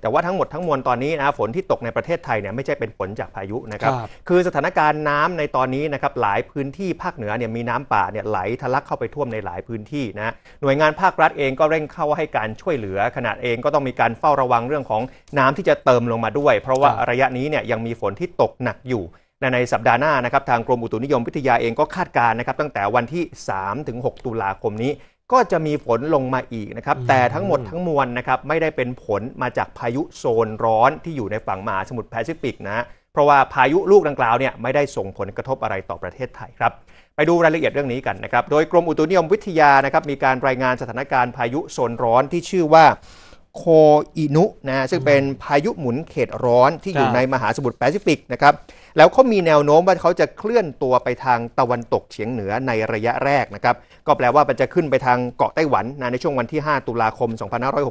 แต่ว่าทั้งหมด ทั้งมวลตอนนี้นะฝนที่ตกในประเทศไทยเนี่ยไม่ใช่เป็นฝนจากพายุนะครับครบคือสถานการณ์น้ำในตอนนี้นะครับหลายพื้นที่ภาคเหนือเนี่ยมีน้ำป่าเนี่ยไหลทะลักเข้าไปท่วมในหลายพื้นที่นะหน่วยงานภาครัฐเองก็เร่งเข้าให้การช่วยเหลือ ขนาดเองก็ต้องมีการเฝ้าระวังเรื่องของน้ำที่จะเติมลงมาด้วย เพราะว่าระยะนี้เนี่ยยังมีฝนที่ตกหนักอยู่ ในในสัปดาห์หน้านะครับ ทางกรมอุตุนิยมวิทยาเองก็คาดการณ์นะครับตั้งแต่วันที่ 3 ถึง 6 ตุลาคมนี้ก็จะมีฝนลงมาอีกนะครับ แต่ทั้งหมดทั้งมวลนะครับไม่ได้เป็นผลมาจากพายุโซนร้อนที่อยู่ในฝั่งมหาสมุทรแปซิฟิกนะเพราะว่าพายุลูกดังกล่าวเนี่ยไม่ได้ส่งผลกระทบอะไรต่อประเทศไทยครับไปดูรายละเอียดเรื่องนี้กันนะครับ โดยกรมอุตุนิยมวิทยานะครับ มีการรายงานสถานการณ์พายุโซนร้อนที่ชื่อว่าโคอินุนะซึ่งเป็นพายุหมุนเขตร้อนที่อยู่ในมหาสมุทรแปซิฟิกนะครับแล้วเขามีแนวโน้มว่าเขาจะเคลื่อนตัวไปทางตะวันตกเฉียงเหนือในระยะแรกนะครับก็แปลว่ามันจะขึ้นไปทางเกาะไต้หวันนะในช่วงวันที่ 5 ตุลาคม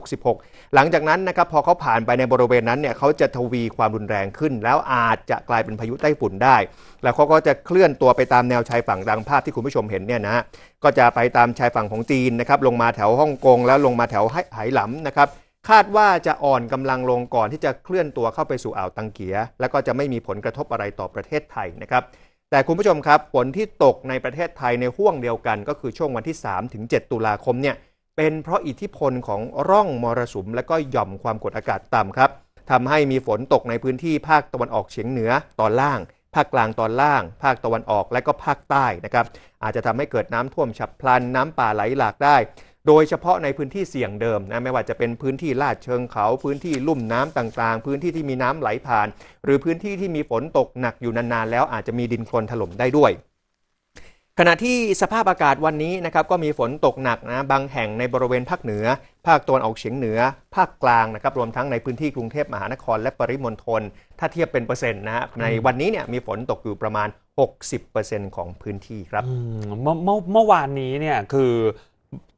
2566 หลังจากนั้นนะครับพอเขาผ่านไปในบริเวณนั้นเนี่ยเขาจะทวีความรุนแรงขึ้น แล้วอาจจะกลายเป็นพายุไต้ฝุ่นได้ แล้วเขาก็จะเคลื่อนตัวไปตามแนวชายฝั่งดังภาพที่คุณผู้ชมเห็นเนี่ยนะก็จะไปตามชายฝั่งของจีนนะครับลงมาแถวฮ่องกงแล้วลงมาแถวไหหลำนะครับคาดว่าจะอ่อนกำลังลงก่อนที่จะเคลื่อนตัวเข้าไปสู่อ่าวตังเกีย และก็จะไม่มีผลกระทบอะไรต่อประเทศไทยนะครับ แต่คุณผู้ชมครับฝนที่ตกในประเทศไทยในห่วงเดียวกัน ก็คือช่วงวันที่ 3 ถึง 7 ตุลาคมเนี่ยเป็นเพราะอิทธิพลของร่องมรสุมและก็หย่อมความกดอากาศต่ำครับทำให้มีฝนตกในพื้นที่ภาคตะวันออกเฉียงเหนือตอนล่าง ภาคกลางตอนล่าง ภาคตะวันออกและก็ภาคใต้นะครับอาจจะทำให้เกิดน้ำท่วมฉับพลันน้ำป่าไหลหลากได้โดยเฉพาะในพื้นที่เสี่ยงเดิมนะ ไม่ว่าจะเป็นพื้นที่ลาดเชิงเขา พื้นที่ลุ่มน้ำต่างๆ พื้นที่ที่มีน้ำไหลผ่าน หรือพื้นที่ที่มีฝนตกหนักอยู่นานๆแล้วอาจจะมีดินโคลนถล่มได้ด้วย ขณะที่สภาพอากาศวันนี้นะครับ ก็มีฝนตกหนักนะ บางแห่งในบริเวณภาคเหนือ ภาคตะวันออกเฉียงเหนือ ภาคกลางนะครับรวมทั้งในพื้นที่กรุงเทพมหานคร และปริมณฑล ถ้าเทียบเป็นเปอร์เซ็นต์นะฮะ ในวันนี้เนี่ยมีฝนตกอยู่ประมาณ60%ของพื้นที่ครับ เมื่อเมื่อวานนี้เนี่ยคือ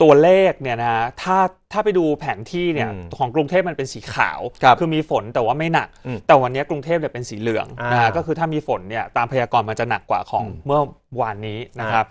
ตัวเลขเนี่ยนะถ้า ถ้าไปดูแผนที่เนี่ยของกรุงเทพมันเป็นสีขาวคคือมีฝนแต่ว่าไม่หนัก แต่วันนี้กรุงเทพเนี่ยเป็นสีเหลืองอนะก็คือถ้ามีฝนเนี่ยตามพยากรณ์มันจะหนักกว่าของเมื่อวานนี้นะครับ